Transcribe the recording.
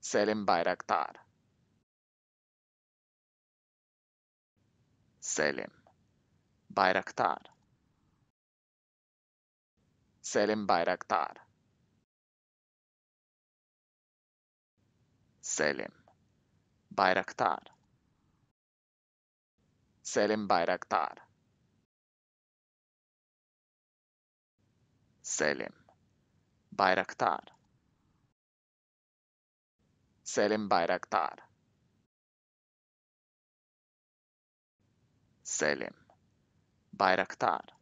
Selim Bayraktar. Selim Bayraktar. Selim Bayraktar. Selim Bayraktar. Selim Bayraktar. Selim Bayraktar. Selim Bayraktar. Selim Bayraktar.